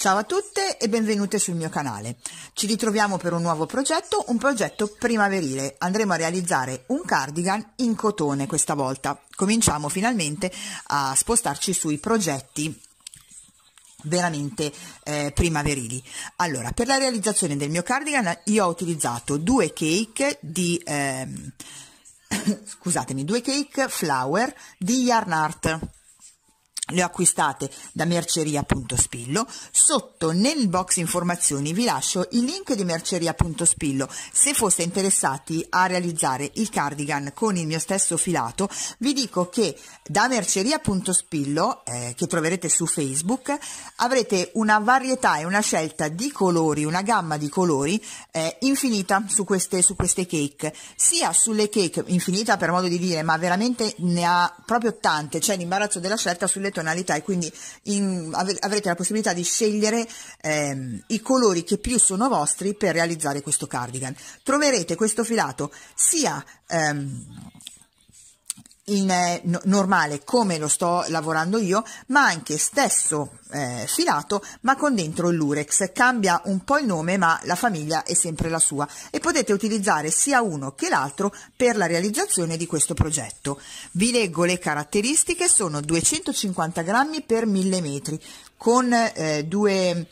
Ciao a tutte e benvenute sul mio canale. Ci ritroviamo per un nuovo progetto, un progetto primaverile. Andremo a realizzare un cardigan in cotone questa volta. Cominciamo finalmente a spostarci sui progetti veramente eh, primaverili. Allora, per la realizzazione del mio cardigan io ho utilizzato due cake di ehm, scusatemi, due cake flower di Yarn Art le ho acquistate da merceria.spillo. Sotto nel box informazioni vi lascio il link di merceria.spillo. Se foste interessati a realizzare il cardigan con il mio stesso filato, vi dico che da merceria.spillo, eh, che troverete su Facebook, avrete una varietà e una scelta di colori, una gamma di colori eh, infinita su queste, su queste cake, sia sulle cake infinita per modo di dire, ma veramente ne ha proprio tante, c'è cioè l'imbarazzo della scelta sulle tonalità e quindi in, avrete la possibilità di scegliere ehm, i colori che più sono vostri per realizzare questo cardigan. Troverete questo filato sia ehm, in, eh, no, normale come lo sto lavorando io, ma anche stesso eh, filato ma con dentro lurex. Cambia un po' il nome ma la famiglia è sempre la sua e potete utilizzare sia uno che l'altro per la realizzazione di questo progetto. Vi leggo le caratteristiche, sono 250 grammi per 1000 metri con eh, due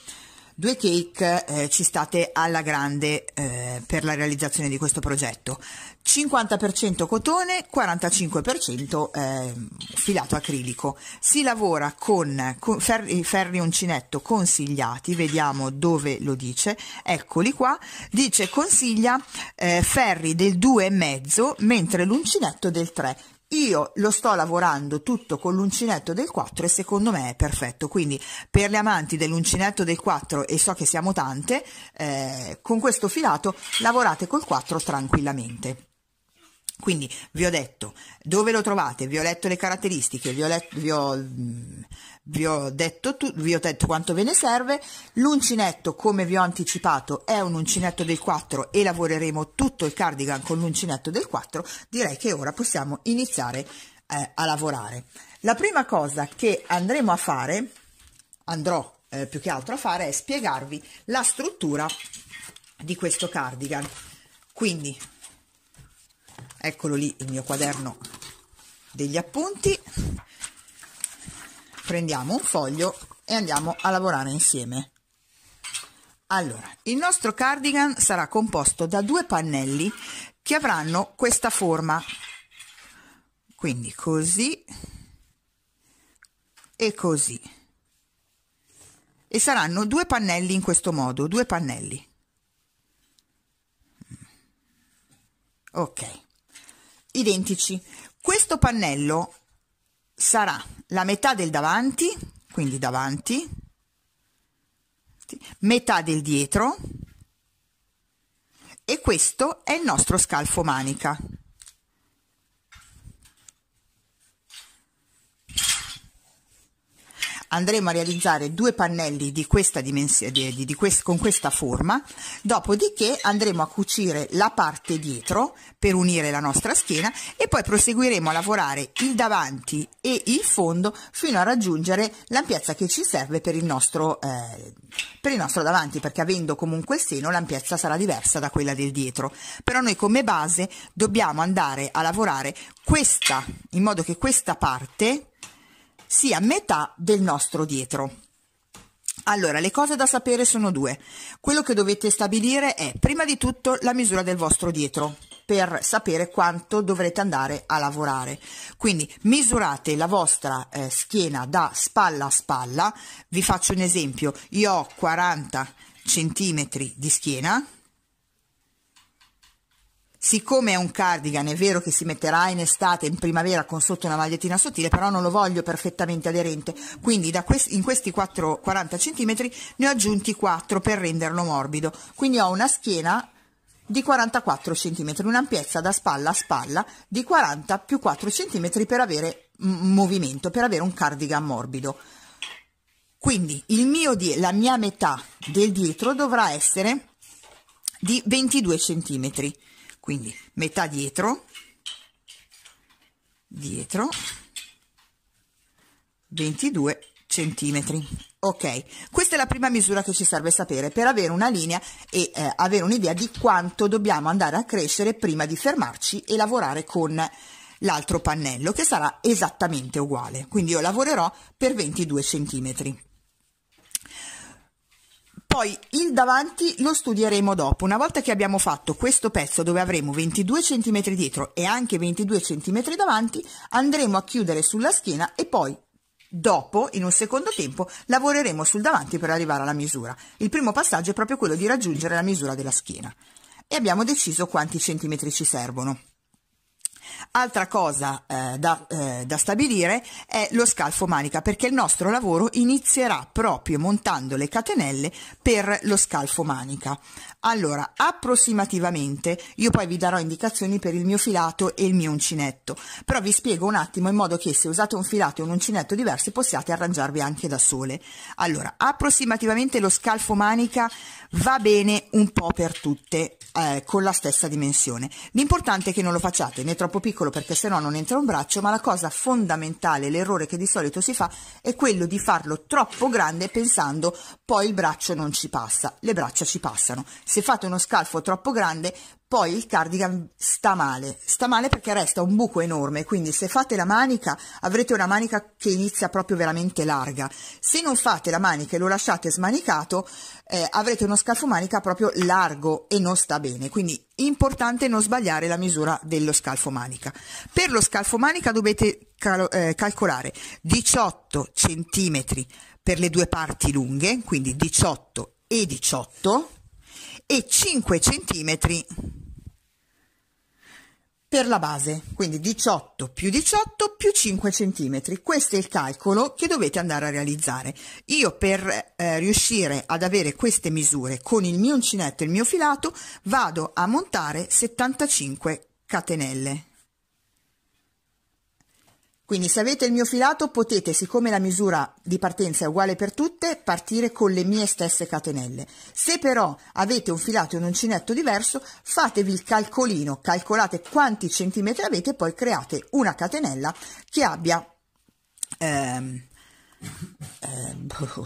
Due Cake eh, ci state alla grande eh, per la realizzazione di questo progetto. 50% cotone, 45% eh, filato acrilico. Si lavora con, con ferri, ferri uncinetto consigliati, vediamo dove lo dice, eccoli qua, dice consiglia eh, ferri del 2,5 mentre l'uncinetto del 3. Io lo sto lavorando tutto con l'uncinetto del 4 e secondo me è perfetto. Quindi per le amanti dell'uncinetto del 4 e so che siamo tante, eh, con questo filato lavorate col 4 tranquillamente. Quindi vi ho detto dove lo trovate, vi ho letto le caratteristiche, vi ho, let, vi ho mh, mm, vi ho detto, tu, vi ho detto quanto ve ne serve. L'uncinetto, come vi ho anticipato, è un uncinetto del 4 e lavoreremo tutto il cardigan con l'uncinetto del 4. Direi che ora possiamo iniziare eh, a lavorare. La prima cosa che andremo a fare, andrò eh, più che altro a fare, è spiegarvi la struttura di questo cardigan. Quindi, eccolo lì il mio quaderno degli appunti prendiamo un foglio e andiamo a lavorare insieme. Allora, il nostro cardigan sarà composto da due pannelli che avranno questa forma. Quindi così e così. E saranno due pannelli in questo modo, due pannelli. Ok, identici. Questo pannello sarà la metà del davanti, quindi davanti, metà del dietro e questo è il nostro scalfo manica. andremo a realizzare due pannelli di questa dimensione, di, di quest, con questa forma, dopodiché andremo a cucire la parte dietro per unire la nostra schiena e poi proseguiremo a lavorare il davanti e il fondo fino a raggiungere l'ampiezza che ci serve per il nostro, eh, per il nostro davanti, perché avendo comunque il seno l'ampiezza sarà diversa da quella del dietro. Però noi come base dobbiamo andare a lavorare questa, in modo che questa parte sia metà del nostro dietro. Allora, le cose da sapere sono due. Quello che dovete stabilire è prima di tutto la misura del vostro dietro per sapere quanto dovrete andare a lavorare. Quindi misurate la vostra eh, schiena da spalla a spalla. Vi faccio un esempio, io ho 40 cm di schiena, siccome è un cardigan, è vero che si metterà in estate, in primavera con sotto una magliettina sottile, però non lo voglio perfettamente aderente, quindi questi, in questi 4, 40 cm ne ho aggiunti 4 per renderlo morbido, quindi ho una schiena di 44 cm, un'ampiezza da spalla a spalla di 40 più 4 cm per avere movimento, per avere un cardigan morbido. Quindi il mio, la mia metà del dietro dovrà essere di 22 centimetri quindi metà dietro dietro 22 centimetri ok questa è la prima misura che ci serve sapere per avere una linea e eh, avere un'idea di quanto dobbiamo andare a crescere prima di fermarci e lavorare con l'altro pannello che sarà esattamente uguale quindi io lavorerò per 22 centimetri poi il davanti lo studieremo dopo. Una volta che abbiamo fatto questo pezzo dove avremo 22 cm dietro e anche 22 cm davanti, andremo a chiudere sulla schiena e poi Dopo, in un secondo tempo, lavoreremo sul davanti per arrivare alla misura. Il primo passaggio è proprio quello di raggiungere la misura della schiena. E abbiamo deciso quanti centimetri ci servono. Altra cosa eh, da, eh, da, stabilire è lo scalfo manica perché il nostro lavoro inizierà proprio montando le catenelle per lo scalfo manica. Allora, approssimativamente, io poi vi darò indicazioni per il mio filato e il mio uncinetto, però vi spiego un attimo in modo che se usate un filato e un uncinetto diversi possiate arrangiarvi anche da sole. Allora, approssimativamente lo scalfo manica va bene un po' per tutte eh, con la stessa dimensione. L'importante è che non lo facciate né troppo troppo piccolo perché sennò non entra un braccio, ma la cosa fondamentale, l'errore che di solito si fa, è quello di farlo troppo grande pensando poi il braccio non ci passa. Le braccia ci passano. Se fate uno scalfo troppo grande poi il cardigan sta male, sta male perché resta un buco enorme, quindi se fate la manica avrete una manica che inizia proprio veramente larga, se non fate la manica e lo lasciate smanicato eh, avrete uno scalfo manica proprio largo e non sta bene, quindi importante non sbagliare la misura dello scalfo manica. Per lo scalfo manica dovete cal eh, calcolare 18 cm per le due parti lunghe, quindi 18 e 18 e 5 cm per la base, quindi 18 più 18 più 5 cm. Questo è il calcolo che dovete andare a realizzare. Io per eh, riuscire ad avere queste misure con il mio uncinetto e il mio filato vado a montare 75 catenelle. Quindi se avete il mio filato potete, siccome la misura di partenza è uguale per tutte, partire con le mie stesse catenelle. Se però avete un filato e un uncinetto diverso, fatevi il calcolino, calcolate quanti centimetri avete e poi create una catenella che abbia... Ehm, eh,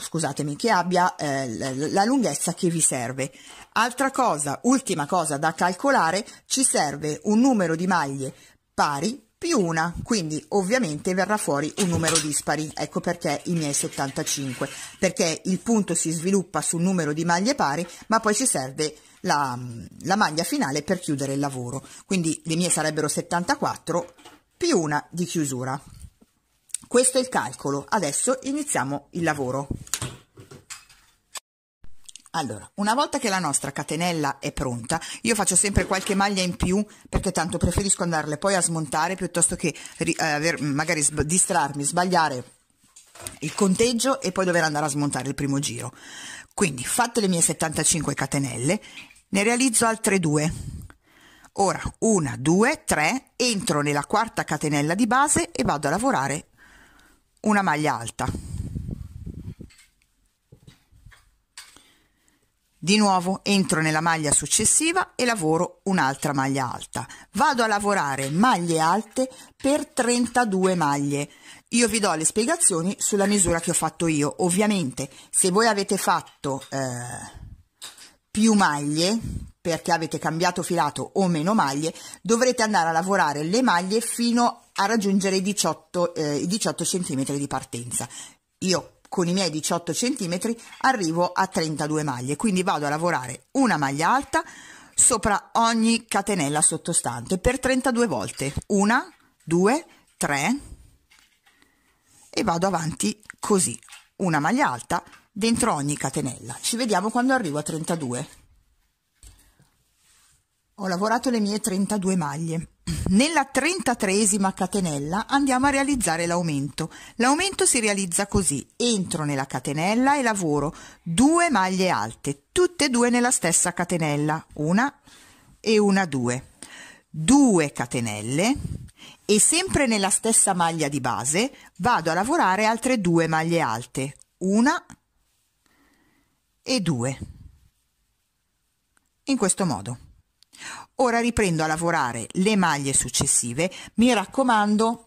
scusatemi, che abbia eh, la lunghezza che vi serve. Altra cosa, ultima cosa da calcolare, ci serve un numero di maglie pari più una, quindi ovviamente verrà fuori un numero dispari, ecco perché i miei 75, perché il punto si sviluppa sul numero di maglie pari, ma poi ci serve la, la maglia finale per chiudere il lavoro, quindi le mie sarebbero 74 più una di chiusura. Questo è il calcolo, adesso iniziamo il lavoro. Allora, una volta che la nostra catenella è pronta, io faccio sempre qualche maglia in più perché tanto preferisco andarle poi a smontare piuttosto che eh, magari distrarmi, sbagliare il conteggio e poi dover andare a smontare il primo giro. Quindi, fatte le mie 75 catenelle, ne realizzo altre due. Ora, una, due, tre, entro nella quarta catenella di base e vado a lavorare una maglia alta. Di nuovo entro nella maglia successiva e lavoro un'altra maglia alta. Vado a lavorare maglie alte per 32 maglie. Io vi do le spiegazioni sulla misura che ho fatto io. Ovviamente se voi avete fatto eh, più maglie perché avete cambiato filato o meno maglie, dovrete andare a lavorare le maglie fino a raggiungere i 18, eh, 18 cm di partenza. Io con i miei 18 cm arrivo a 32 maglie, quindi vado a lavorare una maglia alta sopra ogni catenella sottostante per 32 volte, una, due, tre e vado avanti così, una maglia alta dentro ogni catenella. Ci vediamo quando arrivo a 32. Ho lavorato le mie 32 maglie. Nella trentatreesima catenella andiamo a realizzare l'aumento. L'aumento si realizza così. Entro nella catenella e lavoro due maglie alte, tutte e due nella stessa catenella, una e una due. Due catenelle e sempre nella stessa maglia di base vado a lavorare altre due maglie alte, una e due. In questo modo. Ora riprendo a lavorare le maglie successive, mi raccomando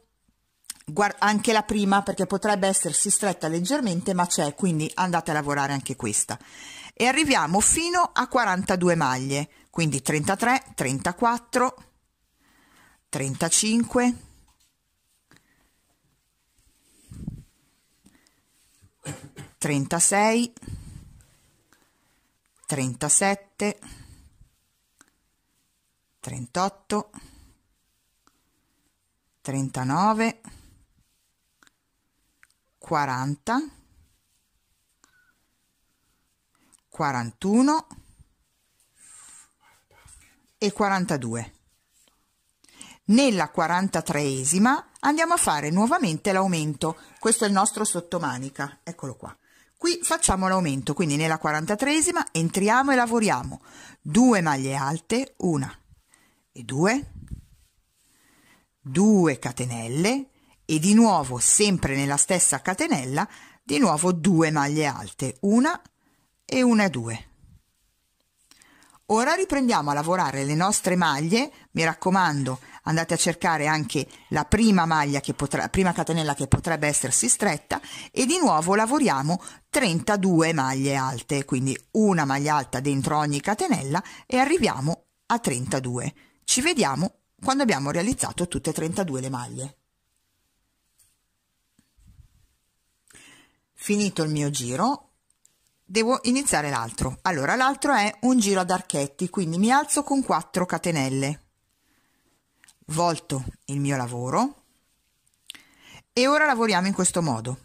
anche la prima perché potrebbe essersi stretta leggermente ma c'è quindi andate a lavorare anche questa e arriviamo fino a 42 maglie quindi 33 34 35 36 37 38, 39, 40, 41 e 42. Nella quarantatreesima andiamo a fare nuovamente l'aumento. Questo è il nostro sottomanica, eccolo qua. Qui facciamo l'aumento, quindi nella quarantatreesima entriamo e lavoriamo. Due maglie alte, una, e 2, 2 catenelle e di nuovo sempre nella stessa catenella di nuovo 2 maglie alte, una e una 2. Ora riprendiamo a lavorare le nostre maglie, mi raccomando andate a cercare anche la prima maglia che potrà, prima catenella che potrebbe essersi stretta e di nuovo lavoriamo 32 maglie alte, quindi una maglia alta dentro ogni catenella e arriviamo a 32. Ci vediamo quando abbiamo realizzato tutte e 32 le maglie. Finito il mio giro, devo iniziare l'altro. Allora, l'altro è un giro ad archetti, quindi mi alzo con 4 catenelle. Volto il mio lavoro e ora lavoriamo in questo modo.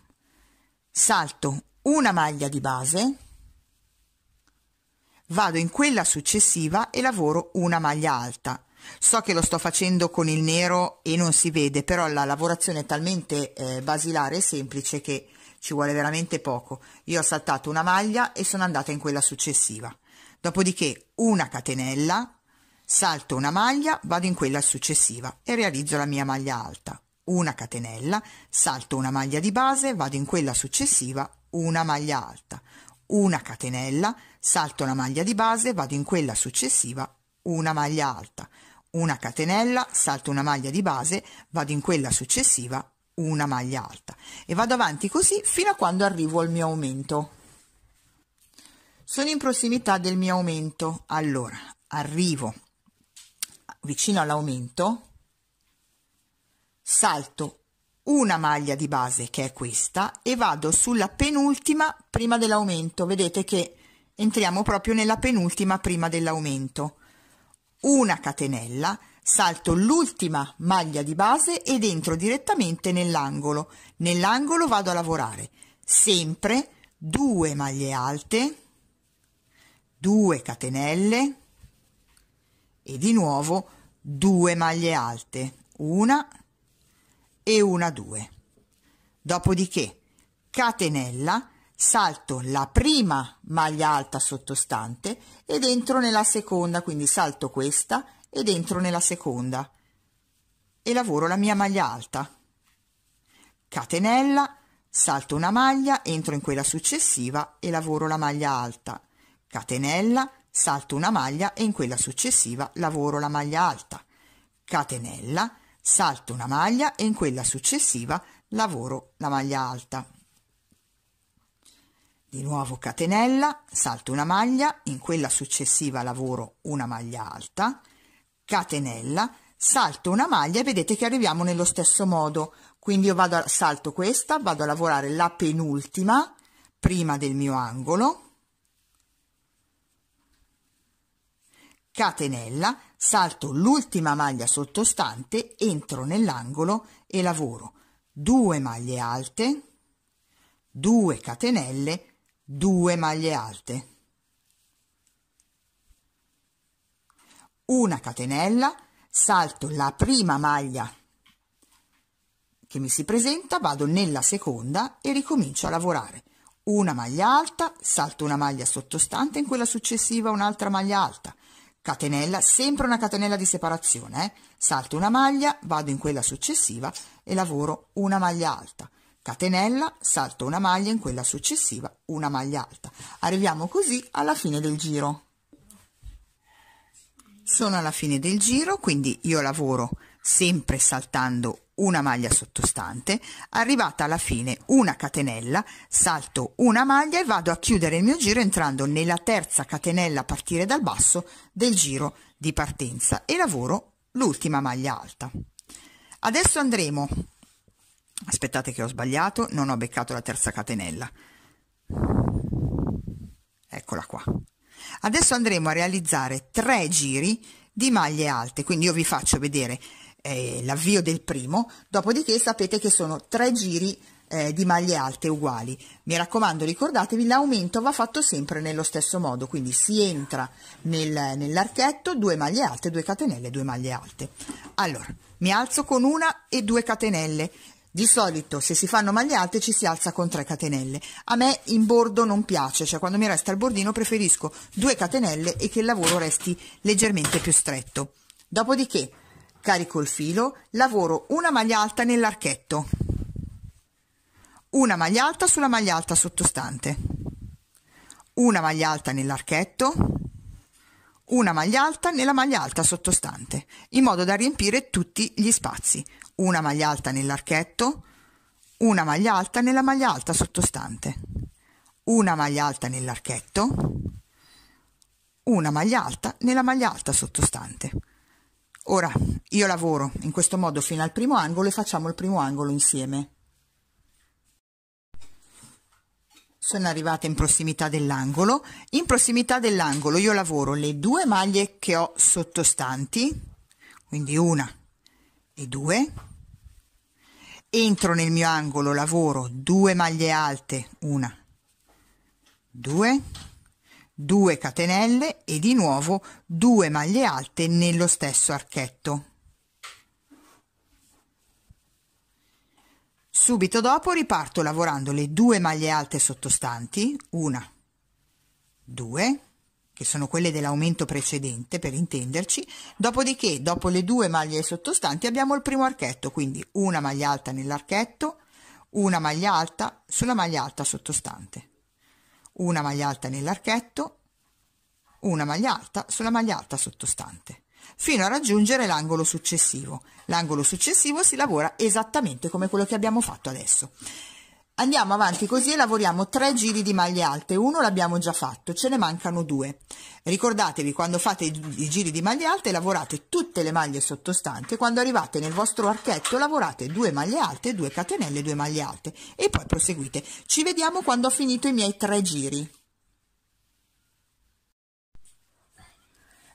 Salto una maglia di base, vado in quella successiva e lavoro una maglia alta So che lo sto facendo con il nero e non si vede, però la lavorazione è talmente eh, basilare e semplice che ci vuole veramente poco. Io ho saltato una maglia e sono andata in quella successiva. Dopodiché una catenella, salto una maglia, vado in quella successiva e realizzo la mia maglia alta. Una catenella, salto una maglia di base, vado in quella successiva, una maglia alta. Una catenella, salto una maglia di base, vado in quella successiva, una maglia alta una catenella, salto una maglia di base, vado in quella successiva, una maglia alta e vado avanti così fino a quando arrivo al mio aumento. Sono in prossimità del mio aumento, allora arrivo vicino all'aumento, salto una maglia di base che è questa e vado sulla penultima prima dell'aumento, vedete che entriamo proprio nella penultima prima dell'aumento una catenella, salto l'ultima maglia di base ed entro direttamente nell'angolo. Nell'angolo vado a lavorare sempre 2 maglie alte, 2 catenelle e di nuovo 2 maglie alte, una e una due. Dopodiché catenella salto la prima maglia alta sottostante ed entro nella seconda, quindi salto questa ed entro nella seconda e lavoro la mia maglia alta. Catenella, salto una maglia, entro in quella successiva e lavoro la maglia alta. Catenella, salto una maglia e in quella successiva lavoro la maglia alta. Catenella, salto una maglia e in quella successiva lavoro la maglia alta. Di nuovo catenella, salto una maglia, in quella successiva lavoro una maglia alta, catenella, salto una maglia e vedete che arriviamo nello stesso modo. Quindi io vado a, salto questa, vado a lavorare la penultima prima del mio angolo, catenella, salto l'ultima maglia sottostante, entro nell'angolo e lavoro 2 maglie alte, 2 catenelle, 2 maglie alte una catenella salto la prima maglia che mi si presenta vado nella seconda e ricomincio a lavorare una maglia alta salto una maglia sottostante in quella successiva un'altra maglia alta catenella sempre una catenella di separazione eh? salto una maglia vado in quella successiva e lavoro una maglia alta catenella, salto una maglia, in quella successiva una maglia alta. Arriviamo così alla fine del giro. Sono alla fine del giro, quindi io lavoro sempre saltando una maglia sottostante, arrivata alla fine una catenella, salto una maglia e vado a chiudere il mio giro entrando nella terza catenella a partire dal basso del giro di partenza e lavoro l'ultima maglia alta. Adesso andremo Aspettate che ho sbagliato, non ho beccato la terza catenella. Eccola qua. Adesso andremo a realizzare tre giri di maglie alte, quindi io vi faccio vedere eh, l'avvio del primo, dopodiché sapete che sono tre giri eh, di maglie alte uguali. Mi raccomando, ricordatevi, l'aumento va fatto sempre nello stesso modo, quindi si entra nel, nell'archetto, due maglie alte, due catenelle, due maglie alte. Allora, mi alzo con una e due catenelle, di solito se si fanno maglie alte ci si alza con tre catenelle. A me in bordo non piace, cioè quando mi resta il bordino preferisco due catenelle e che il lavoro resti leggermente più stretto. Dopodiché carico il filo, lavoro una maglia alta nell'archetto, una maglia alta sulla maglia alta sottostante, una maglia alta nell'archetto, una maglia alta nella maglia alta sottostante, in modo da riempire tutti gli spazi una maglia alta nell'archetto, una maglia alta nella maglia alta sottostante, una maglia alta nell'archetto, una maglia alta nella maglia alta sottostante. Ora io lavoro in questo modo fino al primo angolo e facciamo il primo angolo insieme. Sono arrivata in prossimità dell'angolo, in prossimità dell'angolo io lavoro le due maglie che ho sottostanti, quindi una e due, entro nel mio angolo, lavoro, due maglie alte, una, due, due catenelle e di nuovo due maglie alte nello stesso archetto. Subito dopo riparto lavorando le due maglie alte sottostanti, una, due, che sono quelle dell'aumento precedente per intenderci, dopodiché dopo le due maglie sottostanti abbiamo il primo archetto, quindi una maglia alta nell'archetto, una maglia alta sulla maglia alta sottostante, una maglia alta nell'archetto, una maglia alta sulla maglia alta sottostante, fino a raggiungere l'angolo successivo. L'angolo successivo si lavora esattamente come quello che abbiamo fatto adesso. Andiamo avanti così e lavoriamo tre giri di maglie alte, uno l'abbiamo già fatto, ce ne mancano due. Ricordatevi quando fate i giri di maglie alte lavorate tutte le maglie sottostanti, quando arrivate nel vostro archetto lavorate due maglie alte, due catenelle, due maglie alte e poi proseguite. Ci vediamo quando ho finito i miei tre giri.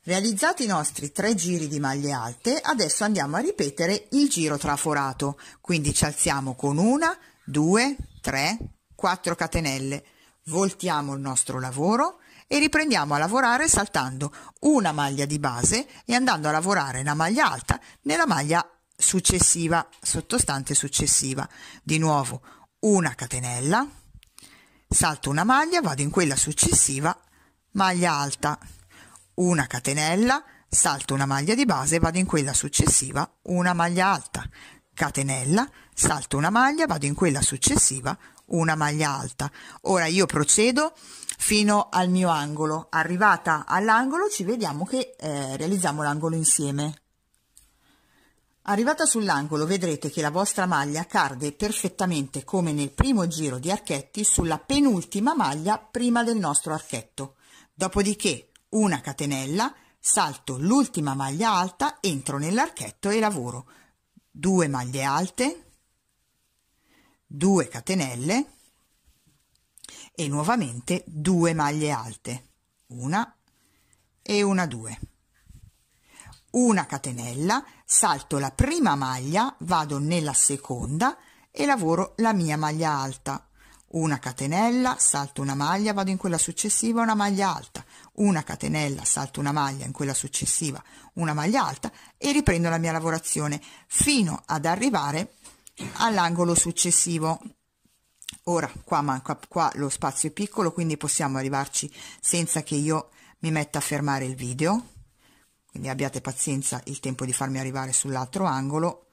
Realizzati i nostri tre giri di maglie alte, adesso andiamo a ripetere il giro traforato. Quindi ci alziamo con una, 2, 3, 4 catenelle. Voltiamo il nostro lavoro e riprendiamo a lavorare saltando una maglia di base e andando a lavorare la maglia alta nella maglia successiva, sottostante successiva. Di nuovo una catenella, salto una maglia, vado in quella successiva, maglia alta, una catenella, salto una maglia di base, vado in quella successiva, una maglia alta, catenella, salto una maglia, vado in quella successiva, una maglia alta. Ora io procedo fino al mio angolo, arrivata all'angolo ci vediamo che eh, realizziamo l'angolo insieme. Arrivata sull'angolo vedrete che la vostra maglia cade perfettamente come nel primo giro di archetti sulla penultima maglia prima del nostro archetto. Dopodiché una catenella, salto l'ultima maglia alta, entro nell'archetto e lavoro. Due maglie alte, 2 catenelle e nuovamente 2 maglie alte una e una 2 una catenella salto la prima maglia vado nella seconda e lavoro la mia maglia alta una catenella salto una maglia vado in quella successiva una maglia alta una catenella salto una maglia in quella successiva una maglia alta e riprendo la mia lavorazione fino ad arrivare all'angolo successivo. Ora qua manca qua lo spazio è piccolo quindi possiamo arrivarci senza che io mi metta a fermare il video quindi abbiate pazienza il tempo di farmi arrivare sull'altro angolo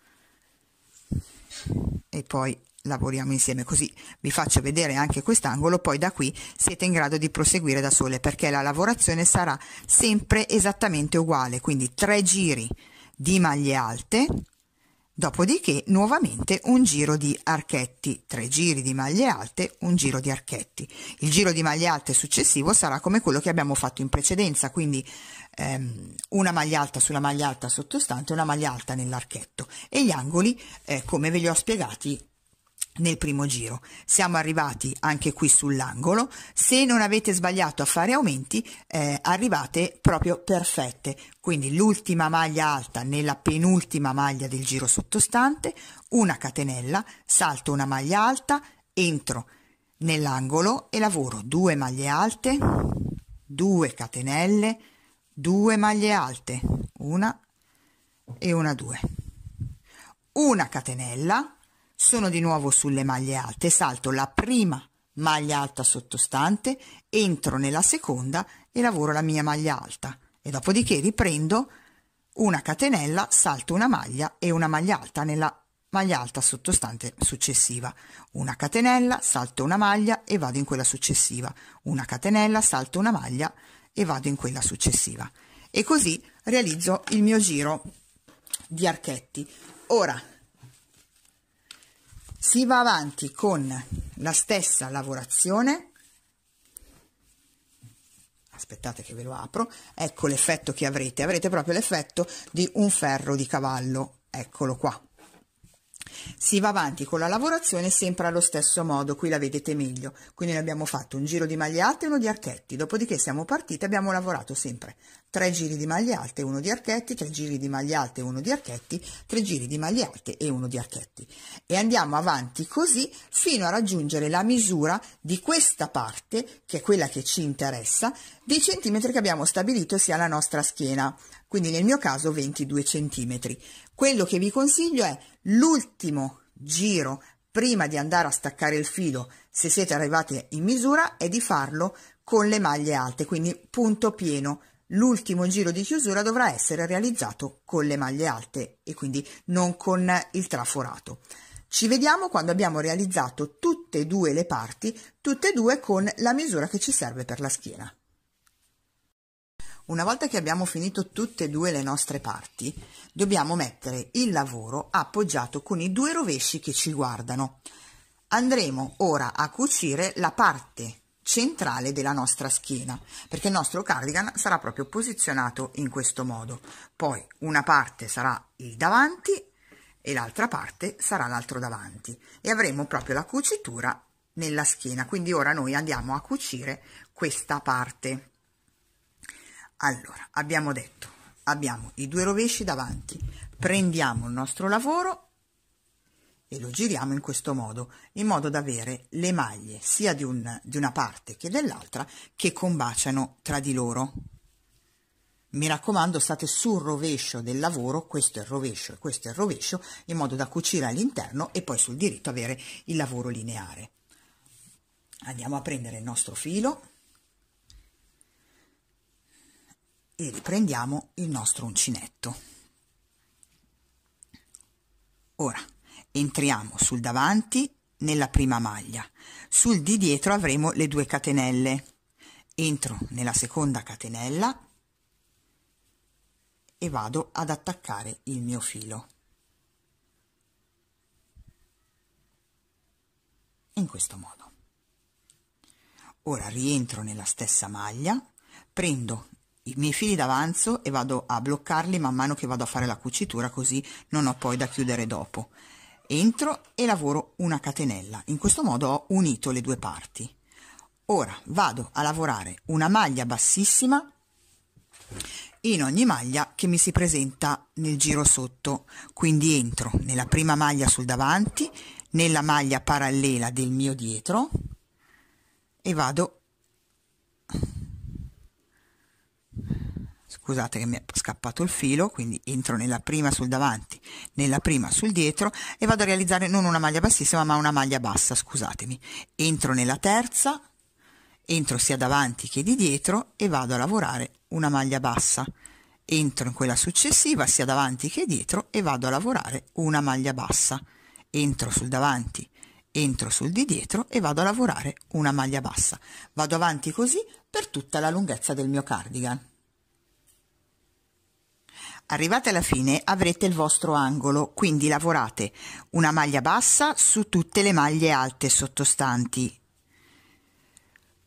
e poi lavoriamo insieme così vi faccio vedere anche quest'angolo poi da qui siete in grado di proseguire da sole perché la lavorazione sarà sempre esattamente uguale quindi tre giri di maglie alte Dopodiché nuovamente un giro di archetti, tre giri di maglie alte, un giro di archetti. Il giro di maglie alte successivo sarà come quello che abbiamo fatto in precedenza, quindi ehm, una maglia alta sulla maglia alta sottostante, una maglia alta nell'archetto e gli angoli eh, come ve li ho spiegati nel primo giro. Siamo arrivati anche qui sull'angolo. Se non avete sbagliato a fare aumenti, eh, arrivate proprio perfette. Quindi l'ultima maglia alta nella penultima maglia del giro sottostante, una catenella, salto una maglia alta, entro nell'angolo e lavoro due maglie alte, 2 catenelle, 2 maglie alte, una e una due. Una catenella sono di nuovo sulle maglie alte, salto la prima maglia alta sottostante, entro nella seconda e lavoro la mia maglia alta e dopodiché riprendo una catenella, salto una maglia e una maglia alta nella maglia alta sottostante successiva, una catenella, salto una maglia e vado in quella successiva, una catenella, salto una maglia e vado in quella successiva. E così realizzo il mio giro di archetti. Ora si va avanti con la stessa lavorazione aspettate che ve lo apro ecco l'effetto che avrete avrete proprio l'effetto di un ferro di cavallo eccolo qua si va avanti con la lavorazione sempre allo stesso modo, qui la vedete meglio. Quindi ne abbiamo fatto un giro di magliate e uno di archetti, dopodiché siamo partiti abbiamo lavorato sempre 3 giri di maglie alte uno di archetti, 3 giri di maglie alte uno di archetti, 3 giri di maglie alte e uno di archetti. E andiamo avanti così fino a raggiungere la misura di questa parte, che è quella che ci interessa, dei centimetri che abbiamo stabilito sia la nostra schiena, quindi nel mio caso 22 centimetri. Quello che vi consiglio è l'ultimo giro prima di andare a staccare il filo, se siete arrivati in misura, è di farlo con le maglie alte, quindi punto pieno L'ultimo giro di chiusura dovrà essere realizzato con le maglie alte e quindi non con il traforato. Ci vediamo quando abbiamo realizzato tutte e due le parti, tutte e due con la misura che ci serve per la schiena. Una volta che abbiamo finito tutte e due le nostre parti, dobbiamo mettere il lavoro appoggiato con i due rovesci che ci guardano. Andremo ora a cucire la parte centrale della nostra schiena perché il nostro cardigan sarà proprio posizionato in questo modo poi una parte sarà il davanti e l'altra parte sarà l'altro davanti e avremo proprio la cucitura nella schiena quindi ora noi andiamo a cucire questa parte allora abbiamo detto abbiamo i due rovesci davanti prendiamo il nostro lavoro e lo giriamo in questo modo, in modo da avere le maglie sia di, un, di una parte che dell'altra che combaciano tra di loro. Mi raccomando, state sul rovescio del lavoro, questo è il rovescio e questo è il rovescio, in modo da cucire all'interno e poi sul diritto avere il lavoro lineare. Andiamo a prendere il nostro filo e riprendiamo il nostro uncinetto. Ora Entriamo sul davanti nella prima maglia, sul di dietro avremo le due catenelle. Entro nella seconda catenella e vado ad attaccare il mio filo. In questo modo. Ora rientro nella stessa maglia, prendo i miei fili d'avanzo e vado a bloccarli man mano che vado a fare la cucitura così non ho poi da chiudere dopo entro e lavoro una catenella. In questo modo ho unito le due parti. Ora vado a lavorare una maglia bassissima in ogni maglia che mi si presenta nel giro sotto. Quindi entro nella prima maglia sul davanti, nella maglia parallela del mio dietro e vado scusate che mi è scappato il filo, quindi entro nella prima sul davanti, nella prima sul dietro e vado a realizzare non una maglia bassissima ma una maglia bassa, scusatemi. Entro nella terza, entro sia davanti che di dietro e vado a lavorare una maglia bassa. Entro in quella successiva, sia davanti che dietro, e vado a lavorare una maglia bassa. Entro sul davanti, entro sul di dietro e vado a lavorare una maglia bassa. Vado avanti così per tutta la lunghezza del mio cardigan. Arrivate alla fine avrete il vostro angolo, quindi lavorate una maglia bassa su tutte le maglie alte sottostanti.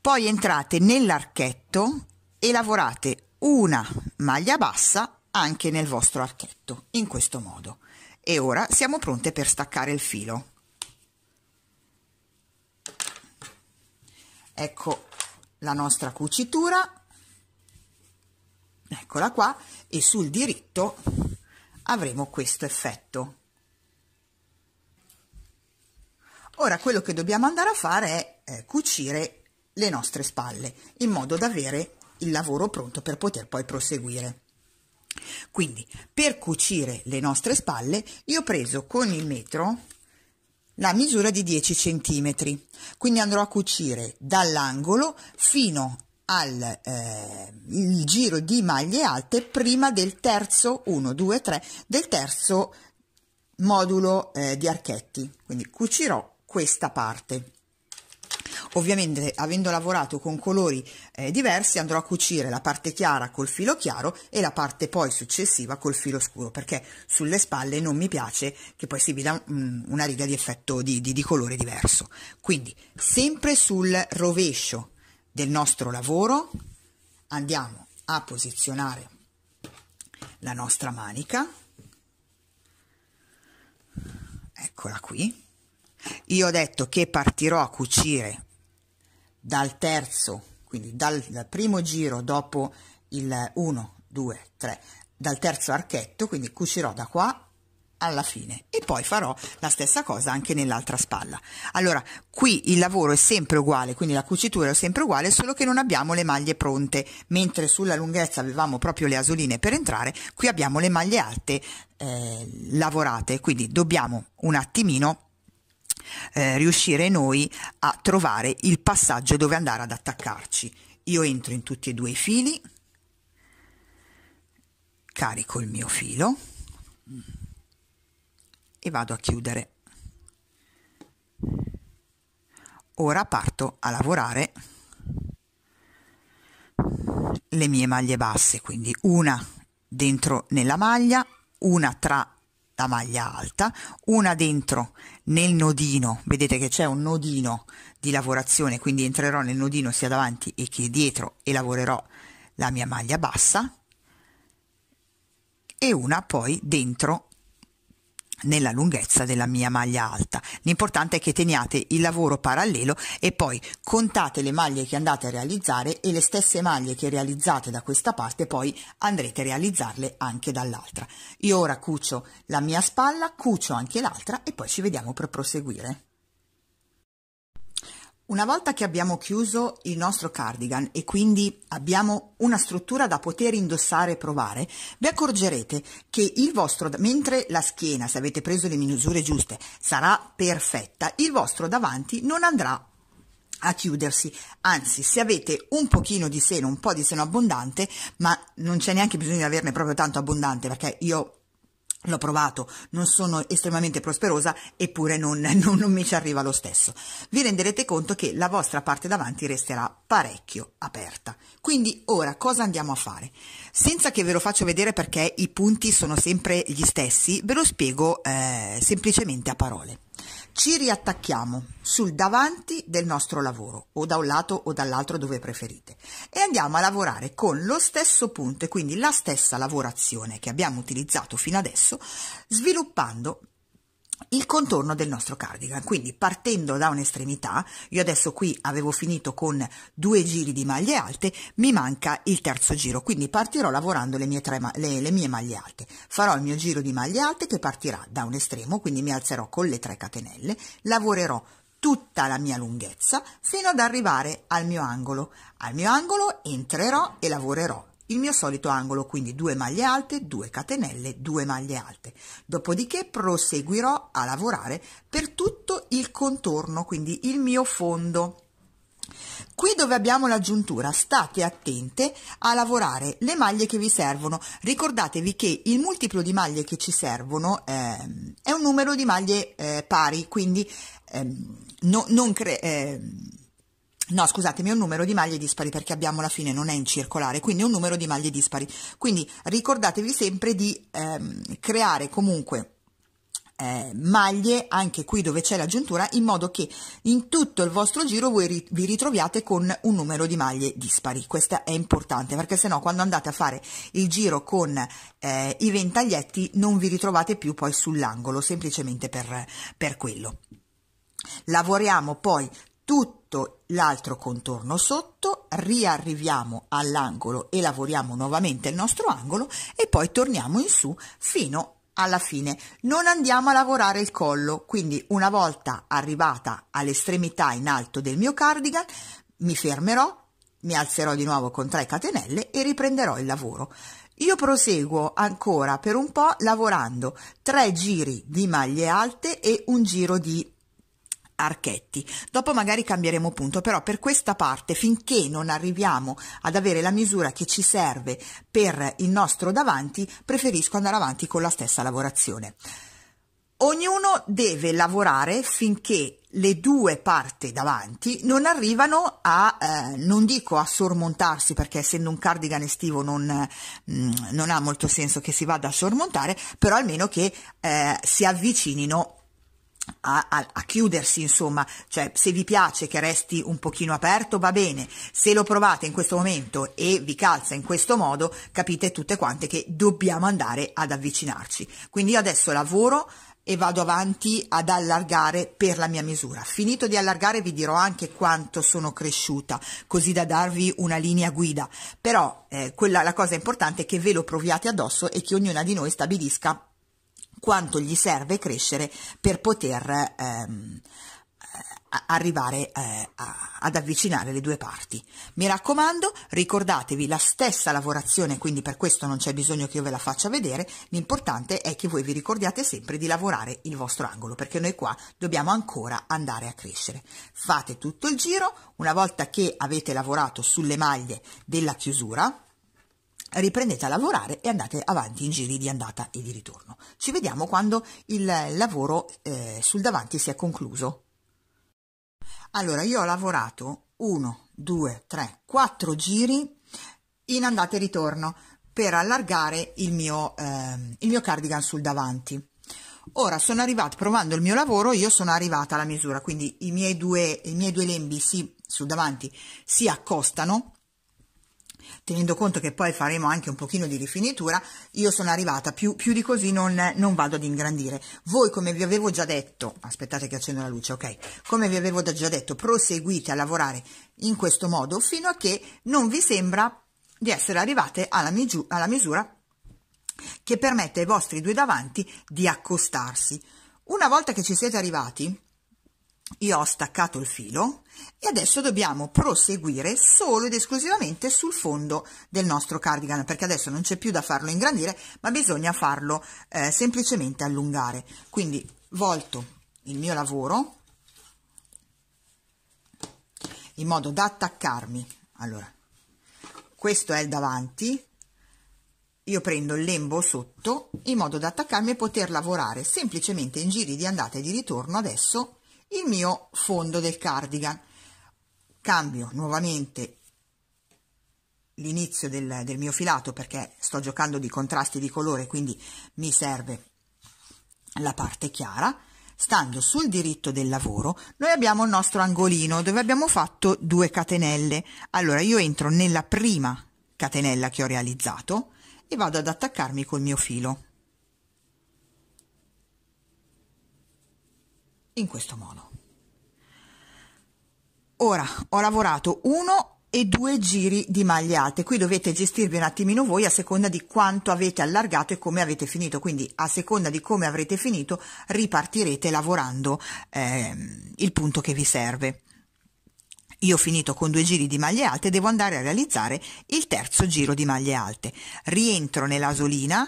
Poi entrate nell'archetto e lavorate una maglia bassa anche nel vostro archetto, in questo modo. E ora siamo pronte per staccare il filo. Ecco la nostra cucitura eccola qua, e sul diritto avremo questo effetto. Ora quello che dobbiamo andare a fare è eh, cucire le nostre spalle in modo da avere il lavoro pronto per poter poi proseguire. Quindi per cucire le nostre spalle io ho preso con il metro la misura di 10 cm, quindi andrò a cucire dall'angolo fino al eh, il giro di maglie alte prima del terzo 1 2 3 del terzo modulo eh, di archetti quindi cucirò questa parte ovviamente avendo lavorato con colori eh, diversi andrò a cucire la parte chiara col filo chiaro e la parte poi successiva col filo scuro perché sulle spalle non mi piace che poi si veda una riga di effetto di, di, di colore diverso quindi sempre sul rovescio del nostro lavoro andiamo a posizionare la nostra manica eccola qui io ho detto che partirò a cucire dal terzo quindi dal, dal primo giro dopo il 1 2 3 dal terzo archetto quindi cucirò da qua alla fine e poi farò la stessa cosa anche nell'altra spalla. Allora, qui il lavoro è sempre uguale, quindi la cucitura è sempre uguale, solo che non abbiamo le maglie pronte, mentre sulla lunghezza avevamo proprio le asoline per entrare, qui abbiamo le maglie alte eh, lavorate, quindi dobbiamo un attimino eh, riuscire noi a trovare il passaggio dove andare ad attaccarci. Io entro in tutti e due i fili, carico il mio filo e vado a chiudere. Ora parto a lavorare le mie maglie basse, quindi una dentro nella maglia, una tra la maglia alta, una dentro nel nodino, vedete che c'è un nodino di lavorazione, quindi entrerò nel nodino sia davanti che dietro e lavorerò la mia maglia bassa e una poi dentro nella lunghezza della mia maglia alta. L'importante è che teniate il lavoro parallelo e poi contate le maglie che andate a realizzare e le stesse maglie che realizzate da questa parte poi andrete a realizzarle anche dall'altra. Io ora cucio la mia spalla, cucio anche l'altra e poi ci vediamo per proseguire. Una volta che abbiamo chiuso il nostro cardigan e quindi abbiamo una struttura da poter indossare e provare, vi accorgerete che il vostro, mentre la schiena, se avete preso le misure giuste, sarà perfetta, il vostro davanti non andrà a chiudersi. Anzi, se avete un pochino di seno, un po' di seno abbondante, ma non c'è neanche bisogno di averne proprio tanto abbondante, perché io L'ho provato, non sono estremamente prosperosa, eppure non, non, non, mi ci arriva lo stesso. Vi renderete conto che la vostra parte davanti resterà parecchio aperta. Quindi ora cosa andiamo a fare? Senza che ve lo faccio vedere perché i punti sono sempre gli stessi, ve lo spiego eh, semplicemente a parole. Ci riattacchiamo sul davanti del nostro lavoro, o da un lato o dall'altro dove preferite, e andiamo a lavorare con lo stesso punto e quindi la stessa lavorazione che abbiamo utilizzato fino adesso, sviluppando il contorno del nostro cardigan quindi partendo da un'estremità io adesso qui avevo finito con due giri di maglie alte mi manca il terzo giro quindi partirò lavorando le mie, tre, le, le mie maglie alte farò il mio giro di maglie alte che partirà da un estremo quindi mi alzerò con le tre catenelle lavorerò tutta la mia lunghezza fino ad arrivare al mio angolo al mio angolo entrerò e lavorerò il mio solito angolo, quindi 2 maglie alte, 2 catenelle, 2 maglie alte. Dopodiché proseguirò a lavorare per tutto il contorno, quindi il mio fondo. Qui dove abbiamo la giuntura state attente a lavorare le maglie che vi servono, ricordatevi che il multiplo di maglie che ci servono ehm, è un numero di maglie eh, pari, quindi ehm, no, non, eh, No, scusatemi, è un numero di maglie dispari perché abbiamo la fine, non è in circolare, quindi è un numero di maglie dispari. Quindi ricordatevi sempre di ehm, creare comunque eh, maglie anche qui dove c'è la giuntura in modo che in tutto il vostro giro voi ri vi ritroviate con un numero di maglie dispari. Questa è importante perché se no quando andate a fare il giro con eh, i ventaglietti non vi ritrovate più poi sull'angolo semplicemente per, per quello. Lavoriamo poi tutto l'altro contorno sotto, riarriviamo all'angolo e lavoriamo nuovamente il nostro angolo e poi torniamo in su fino alla fine. Non andiamo a lavorare il collo, quindi una volta arrivata all'estremità in alto del mio cardigan mi fermerò, mi alzerò di nuovo con 3 catenelle e riprenderò il lavoro. Io proseguo ancora per un po' lavorando 3 giri di maglie alte e un giro di Archetti. Dopo magari cambieremo punto, però per questa parte, finché non arriviamo ad avere la misura che ci serve per il nostro davanti, preferisco andare avanti con la stessa lavorazione. Ognuno deve lavorare finché le due parti davanti non arrivano a, eh, non dico a sormontarsi perché essendo un cardigan estivo non, mh, mm, non ha molto senso che si vada a sormontare, però almeno che eh, si avvicinino a, a, a, chiudersi, insomma, cioè se vi piace che resti un pochino aperto va bene, se lo provate in questo momento e vi calza in questo modo, capite tutte quante che dobbiamo andare ad avvicinarci. Quindi io adesso lavoro e vado avanti ad allargare per la mia misura. Finito di allargare vi dirò anche quanto sono cresciuta, così da darvi una linea guida, però eh, quella, la cosa importante è che ve lo proviate addosso e che ognuna di noi stabilisca quanto gli serve crescere per poter ehm, arrivare eh, a, ad avvicinare le due parti. Mi raccomando, ricordatevi la stessa lavorazione, quindi per questo non c'è bisogno che io ve la faccia vedere, l'importante è che voi vi ricordiate sempre di lavorare il vostro angolo, perché noi qua dobbiamo ancora andare a crescere. Fate tutto il giro, una volta che avete lavorato sulle maglie della chiusura, riprendete a lavorare e andate avanti in giri di andata e di ritorno. Ci vediamo quando il lavoro eh, sul davanti si è concluso. Allora, io ho lavorato 1, 2, 3, 4 giri in andata e ritorno per allargare il mio, eh, il mio cardigan sul davanti. Ora sono arrivata, provando il mio lavoro, io sono arrivata alla misura, quindi i miei due, i miei due lembi si, sul davanti si accostano tenendo conto che poi faremo anche un pochino di rifinitura io sono arrivata più, più di così non, non, vado ad ingrandire voi come vi avevo già detto aspettate che accendo la luce ok come vi avevo già detto proseguite a lavorare in questo modo fino a che non vi sembra di essere arrivate alla, misu alla misura che permette ai vostri due davanti di accostarsi una volta che ci siete arrivati io ho staccato il filo e adesso dobbiamo proseguire solo ed esclusivamente sul fondo del nostro cardigan perché adesso non c'è più da farlo ingrandire ma bisogna farlo eh, semplicemente allungare quindi volto il mio lavoro in modo da attaccarmi allora questo è il davanti io prendo il lembo sotto in modo da attaccarmi e poter lavorare semplicemente in giri di andata e di ritorno adesso il mio fondo del cardigan cambio nuovamente l'inizio del, del, mio filato perché sto giocando di contrasti di colore quindi mi serve la parte chiara stando sul diritto del lavoro noi abbiamo il nostro angolino dove abbiamo fatto due catenelle allora io entro nella prima catenella che ho realizzato e vado ad attaccarmi col mio filo in questo modo. Ora ho lavorato uno e due giri di maglie alte, qui dovete gestirvi un attimino voi a seconda di quanto avete allargato e come avete finito, quindi a seconda di come avrete finito ripartirete lavorando eh, il punto che vi serve. Io ho finito con due giri di maglie alte, devo andare a realizzare il terzo giro di maglie alte. Rientro nell'asolina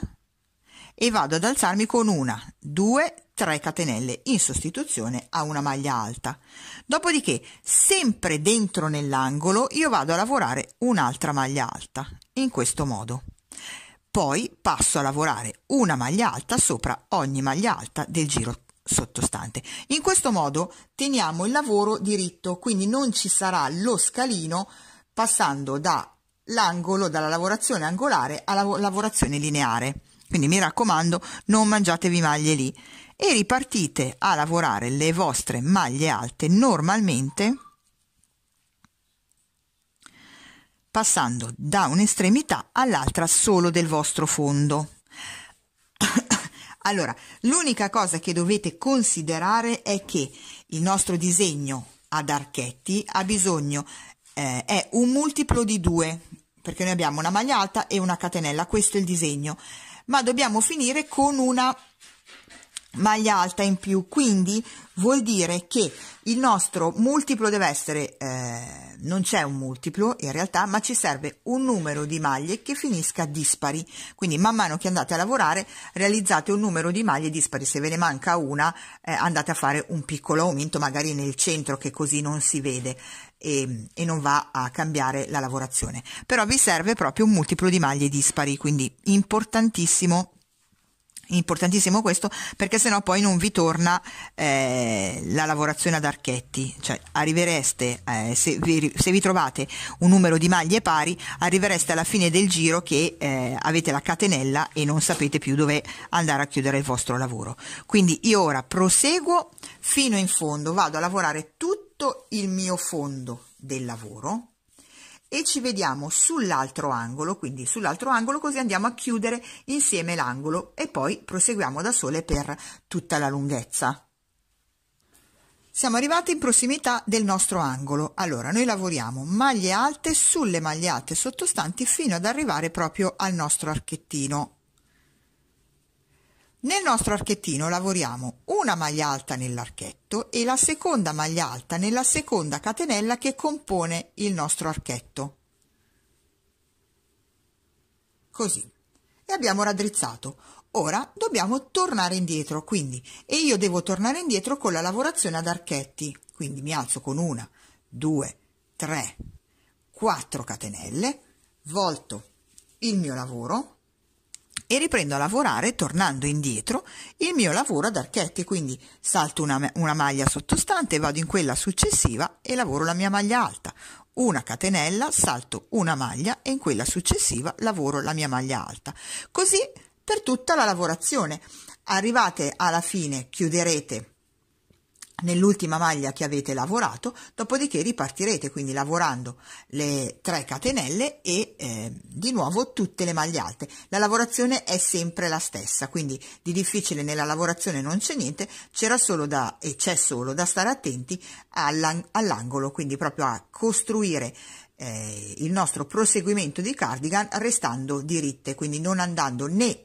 e vado ad alzarmi con una, due, 3 catenelle in sostituzione a una maglia alta. Dopodiché, sempre dentro nell'angolo, io vado a lavorare un'altra maglia alta, in questo modo. Poi passo a lavorare una maglia alta sopra ogni maglia alta del giro sottostante. In questo modo teniamo il lavoro diritto, quindi non ci sarà lo scalino passando dall'angolo, dalla lavorazione angolare alla lavorazione lineare. Quindi mi raccomando, non mangiatevi maglie lì e ripartite a lavorare le vostre maglie alte normalmente passando da un'estremità all'altra solo del vostro fondo. allora, l'unica cosa che dovete considerare è che il nostro disegno ad archetti ha bisogno, eh, è un multiplo di due, perché noi abbiamo una maglia alta e una catenella, questo è il disegno, ma dobbiamo finire con una maglia alta in più, quindi vuol dire che il nostro multiplo deve essere, eh, non c'è un multiplo in realtà, ma ci serve un numero di maglie che finisca dispari, quindi man mano che andate a lavorare realizzate un numero di maglie dispari, se ve ne manca una eh, andate a fare un piccolo aumento magari nel centro che così non si vede e, e non va a cambiare la lavorazione, però vi serve proprio un multiplo di maglie dispari, quindi importantissimo Importantissimo questo perché sennò poi non vi torna eh, la lavorazione ad archetti, cioè arrivereste, eh, se, vi, se, vi, trovate un numero di maglie pari, arrivereste alla fine del giro che eh, avete la catenella e non sapete più dove andare a chiudere il vostro lavoro. Quindi io ora proseguo fino in fondo, vado a lavorare tutto il mio fondo del lavoro e ci vediamo sull'altro angolo, quindi sull'altro angolo così andiamo a chiudere insieme l'angolo e poi proseguiamo da sole per tutta la lunghezza. Siamo arrivati in prossimità del nostro angolo, allora noi lavoriamo maglie alte sulle maglie alte sottostanti fino ad arrivare proprio al nostro archettino nel nostro archettino lavoriamo una maglia alta nell'archetto e la seconda maglia alta nella seconda catenella che compone il nostro archetto. Così. E abbiamo raddrizzato. Ora dobbiamo tornare indietro, quindi, e io devo tornare indietro con la lavorazione ad archetti. Quindi mi alzo con una, due, tre, quattro catenelle, volto il mio lavoro, e riprendo a lavorare tornando indietro il mio lavoro ad archetti, quindi salto una, una maglia sottostante, vado in quella successiva e lavoro la mia maglia alta, una catenella, salto una maglia e in quella successiva lavoro la mia maglia alta. Così per tutta la lavorazione. Arrivate alla fine, chiuderete nell'ultima maglia che avete lavorato, dopodiché ripartirete quindi lavorando le 3 catenelle e eh, di nuovo tutte le maglie alte. La lavorazione è sempre la stessa, quindi di difficile nella lavorazione non c'è niente, c'era solo da e c'è solo da stare attenti all'angolo, quindi proprio a costruire eh, il nostro proseguimento di cardigan restando diritte, quindi non andando né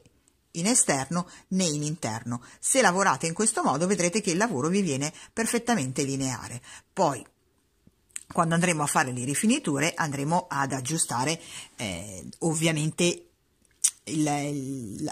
in esterno né in interno. Se lavorate in questo modo vedrete che il lavoro vi viene perfettamente lineare. Poi quando andremo a fare le rifiniture andremo ad aggiustare eh, ovviamente la,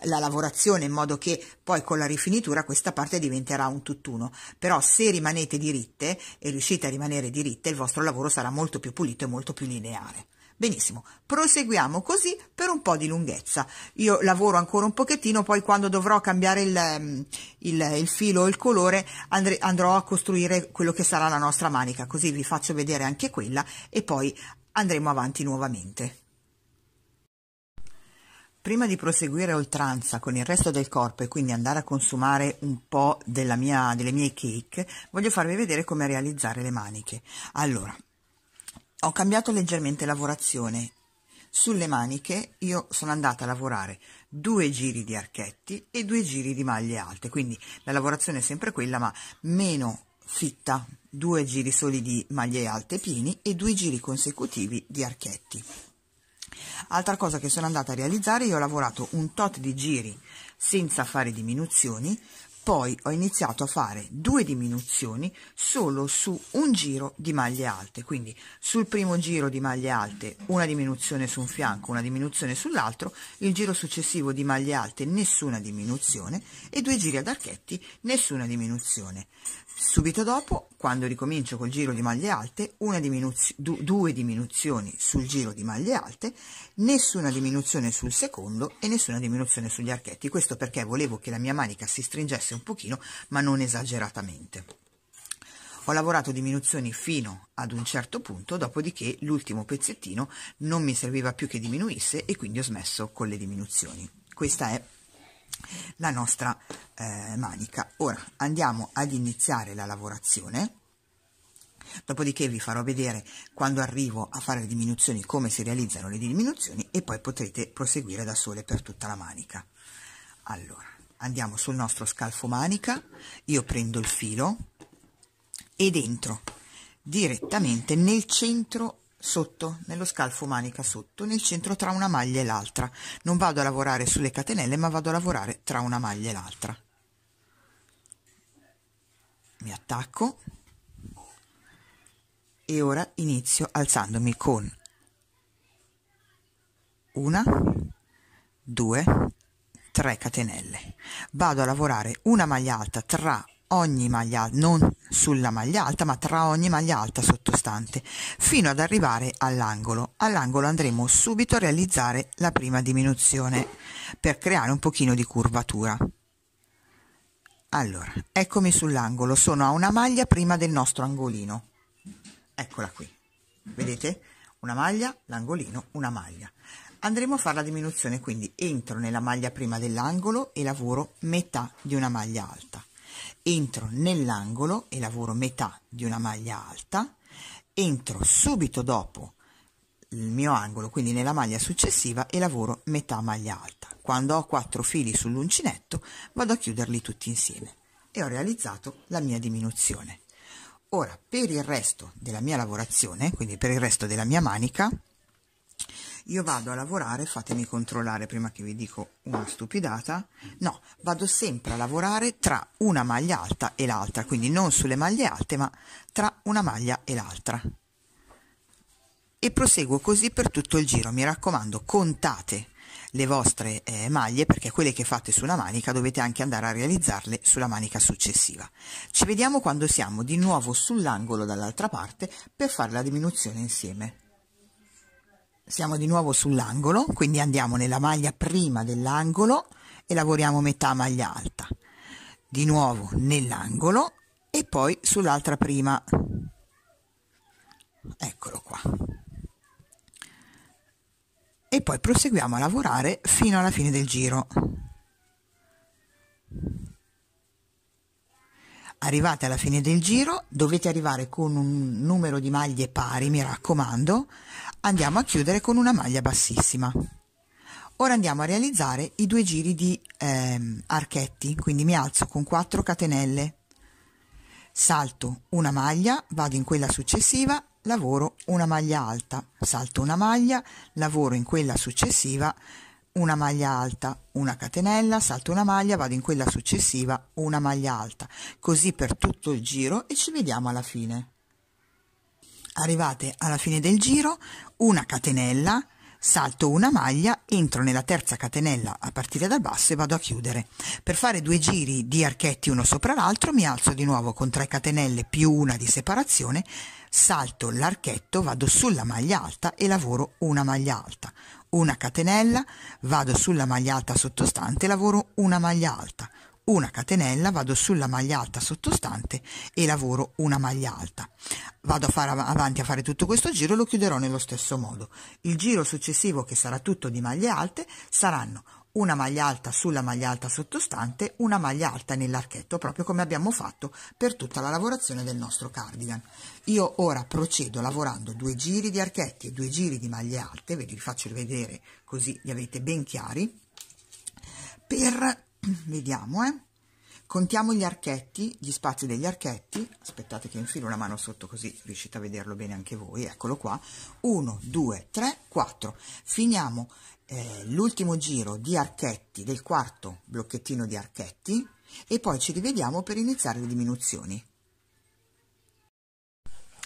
la lavorazione in modo che poi con la rifinitura questa parte diventerà un tutt'uno però se rimanete diritte e riuscite a rimanere diritte il vostro lavoro sarà molto più pulito e molto più lineare Benissimo, proseguiamo così per un po' di lunghezza. Io lavoro ancora un pochettino, poi quando dovrò cambiare il, ehm, il, il filo o il colore andre, andrò a costruire quello che sarà la nostra manica, così vi faccio vedere anche quella e poi andremo avanti nuovamente. Prima di proseguire oltranza con il resto del corpo e quindi andare a consumare un po' mia, delle mie cake, voglio farvi vedere come realizzare le maniche. Allora, ho cambiato leggermente lavorazione. Sulle maniche io sono andata a lavorare due giri di archetti e due giri di maglie alte, quindi la lavorazione è sempre quella, ma meno fitta, due giri soli di maglie alte pieni e due giri consecutivi di archetti. Altra cosa che sono andata a realizzare, io ho lavorato un tot di giri senza fare diminuzioni poi ho iniziato a fare due diminuzioni solo su un giro di maglie alte quindi sul primo giro di maglie alte una diminuzione su un fianco una diminuzione sull'altro il giro successivo di maglie alte nessuna diminuzione e due giri ad archetti nessuna diminuzione subito dopo quando ricomincio col giro di maglie alte una diminuz du due diminuzioni sul giro di maglie alte nessuna diminuzione sul secondo e nessuna diminuzione sugli archetti questo perché volevo che la mia manica si stringesse forse un pochino, ma non esageratamente. Ho lavorato diminuzioni fino ad un certo punto, dopodiché l'ultimo pezzettino non mi serviva più che diminuisse e quindi ho smesso con le diminuzioni. Questa è la nostra eh, manica. Ora andiamo ad iniziare la lavorazione. Dopodiché vi farò vedere quando arrivo a fare le diminuzioni come si realizzano le diminuzioni e poi potrete proseguire da sole per tutta la manica. Allora, andiamo sul nostro scalfo manica, io prendo il filo ed entro direttamente nel centro sotto, nello scalfo manica sotto, nel centro tra una maglia e l'altra. Non vado a lavorare sulle catenelle, ma vado a lavorare tra una maglia e l'altra. Mi attacco e ora inizio alzandomi con una, due, 3 catenelle vado a lavorare una maglia alta tra ogni maglia alta, non sulla maglia alta ma tra ogni maglia alta sottostante fino ad arrivare all'angolo all'angolo andremo subito a realizzare la prima diminuzione per creare un pochino di curvatura allora eccomi sull'angolo sono a una maglia prima del nostro angolino eccola qui vedete una maglia l'angolino una maglia andremo a fare la diminuzione quindi entro nella maglia prima dell'angolo e lavoro metà di una maglia alta entro nell'angolo e lavoro metà di una maglia alta entro subito dopo il mio angolo quindi nella maglia successiva e lavoro metà maglia alta quando ho quattro fili sull'uncinetto vado a chiuderli tutti insieme e ho realizzato la mia diminuzione ora per il resto della mia lavorazione quindi per il resto della mia manica io vado a lavorare, fatemi controllare prima che vi dico una stupidata, no, vado sempre a lavorare tra una maglia alta e l'altra, quindi non sulle maglie alte, ma tra una maglia e l'altra. E proseguo così per tutto il giro, mi raccomando, contate le vostre eh, maglie perché quelle che fate su una manica dovete anche andare a realizzarle sulla manica successiva. Ci vediamo quando siamo di nuovo sull'angolo dall'altra parte per fare la diminuzione insieme siamo di nuovo sull'angolo, quindi andiamo nella maglia prima dell'angolo e lavoriamo metà maglia alta. Di nuovo nell'angolo e poi sull'altra prima. Eccolo qua. E poi proseguiamo a lavorare fino alla fine del giro. Arrivate alla fine del giro, dovete arrivare con un numero di maglie pari, mi raccomando, andiamo a chiudere con una maglia bassissima. Ora andiamo a realizzare i due giri di ehm, archetti, quindi mi alzo con 4 catenelle, salto una maglia, vado in quella successiva, lavoro una maglia alta, salto una maglia, lavoro in quella successiva, una maglia alta, una catenella, salto una maglia, vado in quella successiva, una maglia alta, così per tutto il giro e ci vediamo alla fine. Arrivate alla fine del giro, una catenella, salto una maglia, entro nella terza catenella a partire dal basso e vado a chiudere. Per fare due giri di archetti uno sopra l'altro mi alzo di nuovo con 3 catenelle più una di separazione, salto l'archetto, vado sulla maglia alta e lavoro una maglia alta. Una catenella, vado sulla maglia alta sottostante lavoro una maglia alta una catenella, vado sulla maglia alta sottostante e lavoro una maglia alta. Vado a fare avanti a fare tutto questo giro e lo chiuderò nello stesso modo. Il giro successivo, che sarà tutto di maglie alte, saranno una maglia alta sulla maglia alta sottostante, una maglia alta nell'archetto, proprio come abbiamo fatto per tutta la lavorazione del nostro cardigan. Io ora procedo lavorando due giri di archetti e due giri di maglie alte, ve li faccio vedere così li avete ben chiari, per vediamo eh contiamo gli archetti gli spazi degli archetti aspettate che infilo una mano sotto così riuscite a vederlo bene anche voi eccolo qua 1 2 3 4 finiamo eh, l'ultimo giro di archetti del quarto blocchettino di archetti e poi ci rivediamo per iniziare le diminuzioni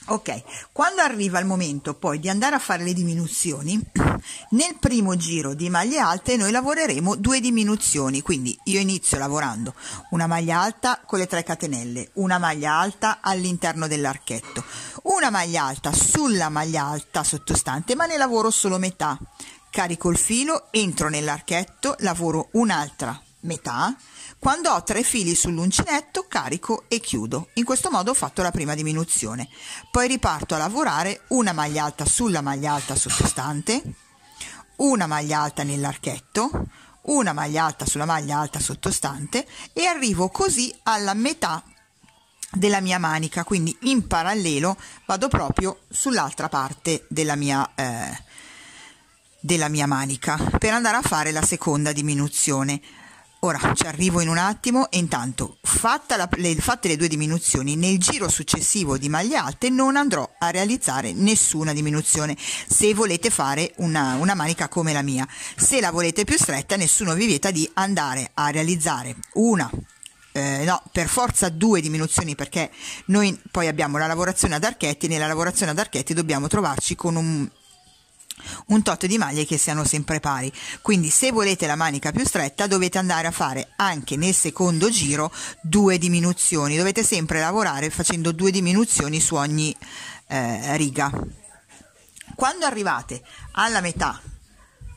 Ok, quando arriva il momento poi di andare a fare le diminuzioni, nel primo giro di maglie alte noi lavoreremo due diminuzioni, quindi io inizio lavorando una maglia alta con le 3 catenelle, una maglia alta all'interno dell'archetto, una maglia alta sulla maglia alta sottostante, ma ne lavoro solo metà. Carico il filo, entro nell'archetto, lavoro un'altra metà, quando ho tre fili sull'uncinetto carico e chiudo, in questo modo ho fatto la prima diminuzione. Poi riparto a lavorare una maglia alta sulla maglia alta sottostante, una maglia alta nell'archetto, una maglia alta sulla maglia alta sottostante e arrivo così alla metà della mia manica, quindi in parallelo vado proprio sull'altra parte della mia, eh, della mia manica per andare a fare la seconda diminuzione. Ora ci arrivo in un attimo e intanto, la, le, fatte le due diminuzioni, nel giro successivo di maglie alte non andrò a realizzare nessuna diminuzione se volete fare una, una manica come la mia. Se la volete più stretta nessuno vi vieta di andare a realizzare una eh, no, per forza due diminuzioni perché noi poi abbiamo la lavorazione ad archetti e nella lavorazione ad archetti dobbiamo trovarci con un un tot di maglie che siano sempre pari quindi se volete la manica più stretta dovete andare a fare anche nel secondo giro due diminuzioni dovete sempre lavorare facendo due diminuzioni su ogni eh, riga quando arrivate alla metà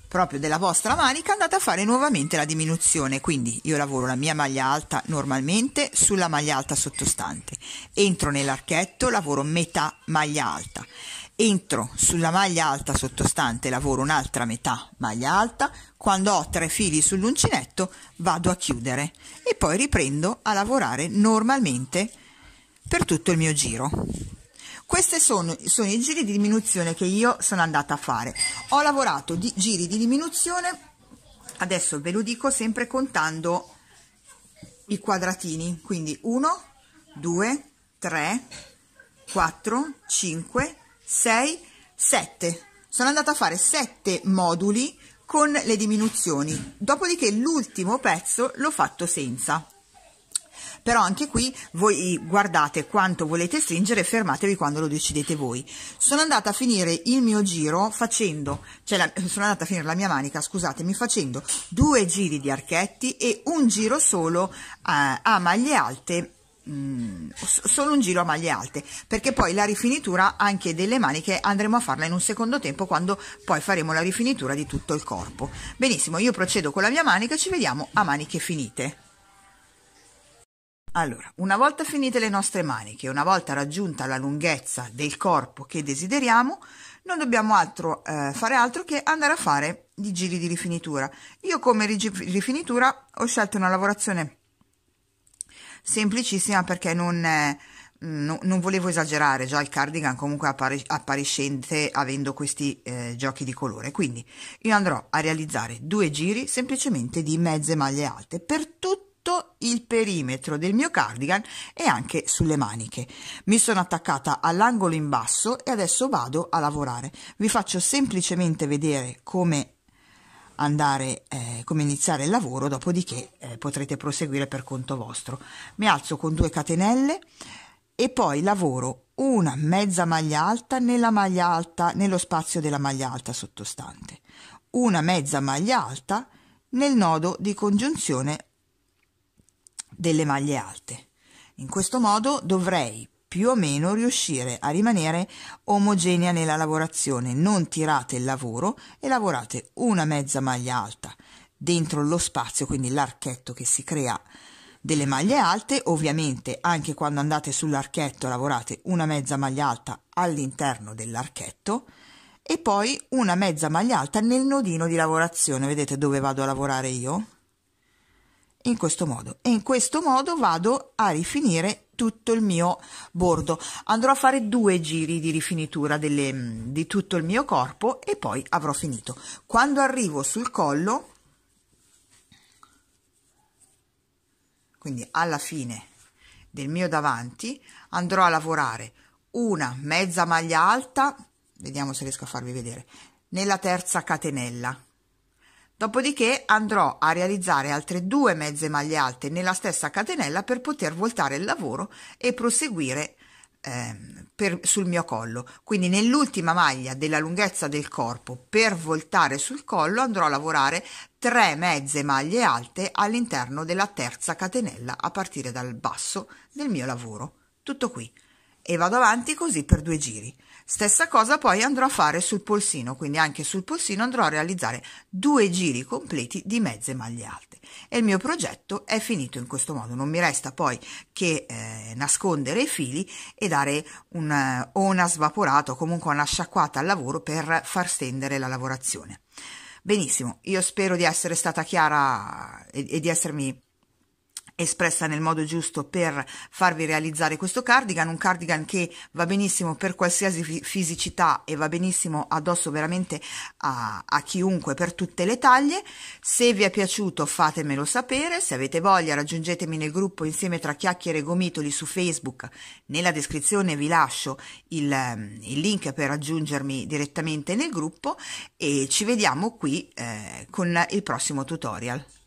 proprio della vostra manica andate a fare nuovamente la diminuzione quindi io lavoro la mia maglia alta normalmente sulla maglia alta sottostante entro nell'archetto lavoro metà maglia alta entro sulla maglia alta sottostante, lavoro un'altra metà maglia alta, quando ho tre fili sull'uncinetto vado a chiudere e poi riprendo a lavorare normalmente per tutto il mio giro. Questi sono, sono, i giri di diminuzione che io sono andata a fare. Ho lavorato di giri di diminuzione, adesso ve lo dico sempre contando i quadratini, quindi 1, 2, 3, 4, 5, 6, 7. Sono andata a fare 7 moduli con le diminuzioni, dopodiché l'ultimo pezzo l'ho fatto senza. Però anche qui voi guardate quanto volete stringere e fermatevi quando lo decidete voi. Sono andata a finire il mio giro facendo, cioè la, sono andata a finire la mia manica, scusatemi, facendo due giri di archetti e un giro solo a, eh, a maglie alte Mm, solo un giro a maglie alte perché poi la rifinitura anche delle maniche andremo a farla in un secondo tempo quando poi faremo la rifinitura di tutto il corpo benissimo io procedo con la mia manica ci vediamo a maniche finite allora, una volta finite le nostre maniche, una volta raggiunta la lunghezza del corpo che desideriamo, non dobbiamo altro, eh, fare altro che andare a fare i giri di rifinitura. Io come rifinitura ho scelto una lavorazione semplicissima perché non, eh, no, non volevo esagerare, già il cardigan comunque appare, appariscente avendo questi eh, giochi di colore, quindi io andrò a realizzare due giri semplicemente di mezze maglie alte per tutto il perimetro del mio cardigan e anche sulle maniche. Mi sono attaccata all'angolo in basso e adesso vado a lavorare. Vi faccio semplicemente vedere come andare, eh, come iniziare il lavoro, dopodiché eh, potrete proseguire per conto vostro. Mi alzo con due catenelle e poi lavoro una mezza maglia alta nella maglia alta nello spazio della maglia alta sottostante, una mezza maglia alta nel nodo di congiunzione delle maglie alte. In questo modo dovrei più o meno riuscire a rimanere omogenea nella lavorazione, non tirate il lavoro e lavorate una mezza maglia alta dentro lo spazio, quindi l'archetto che si crea delle maglie alte, ovviamente anche quando andate sull'archetto lavorate una mezza maglia alta all'interno dell'archetto e poi una mezza maglia alta nel nodino di lavorazione, vedete dove vado a lavorare io? In questo modo e in questo modo vado a rifinire tutto il mio bordo. Andrò a fare due giri di rifinitura delle, mm, di tutto il mio corpo e poi avrò finito. Quando arrivo sul collo, quindi alla fine del mio davanti, andrò a lavorare una mezza maglia alta, vediamo se riesco a farvi vedere, nella terza catenella Dopodiché andrò a realizzare altre due mezze maglie alte nella stessa catenella per poter voltare il lavoro e proseguire eh, per, sul mio collo. Quindi nell'ultima maglia della lunghezza del corpo per voltare sul collo andrò a lavorare tre mezze maglie alte all'interno della terza catenella a partire dal basso del mio lavoro. Tutto qui. E vado avanti così per due giri. Stessa cosa poi andrò a fare sul polsino, quindi anche sul polsino andrò a realizzare due giri completi di mezze maglie alte e il mio progetto è finito in questo modo. Non mi resta poi che eh, nascondere i fili e dare un, eh, una svaporata o comunque una sciacquata al lavoro per far stendere la lavorazione. Benissimo, io spero di essere stata chiara e, e di essermi espressa nel modo giusto per farvi realizzare questo cardigan, un cardigan che va benissimo per qualsiasi fisicità e va benissimo addosso veramente a, a chiunque per tutte le taglie. Se vi è piaciuto fatemelo sapere, se avete voglia raggiungetemi nel gruppo insieme tra chiacchiere e gomitoli su Facebook, nella descrizione vi lascio il, il link per raggiungermi direttamente nel gruppo e ci vediamo qui eh, con il prossimo tutorial.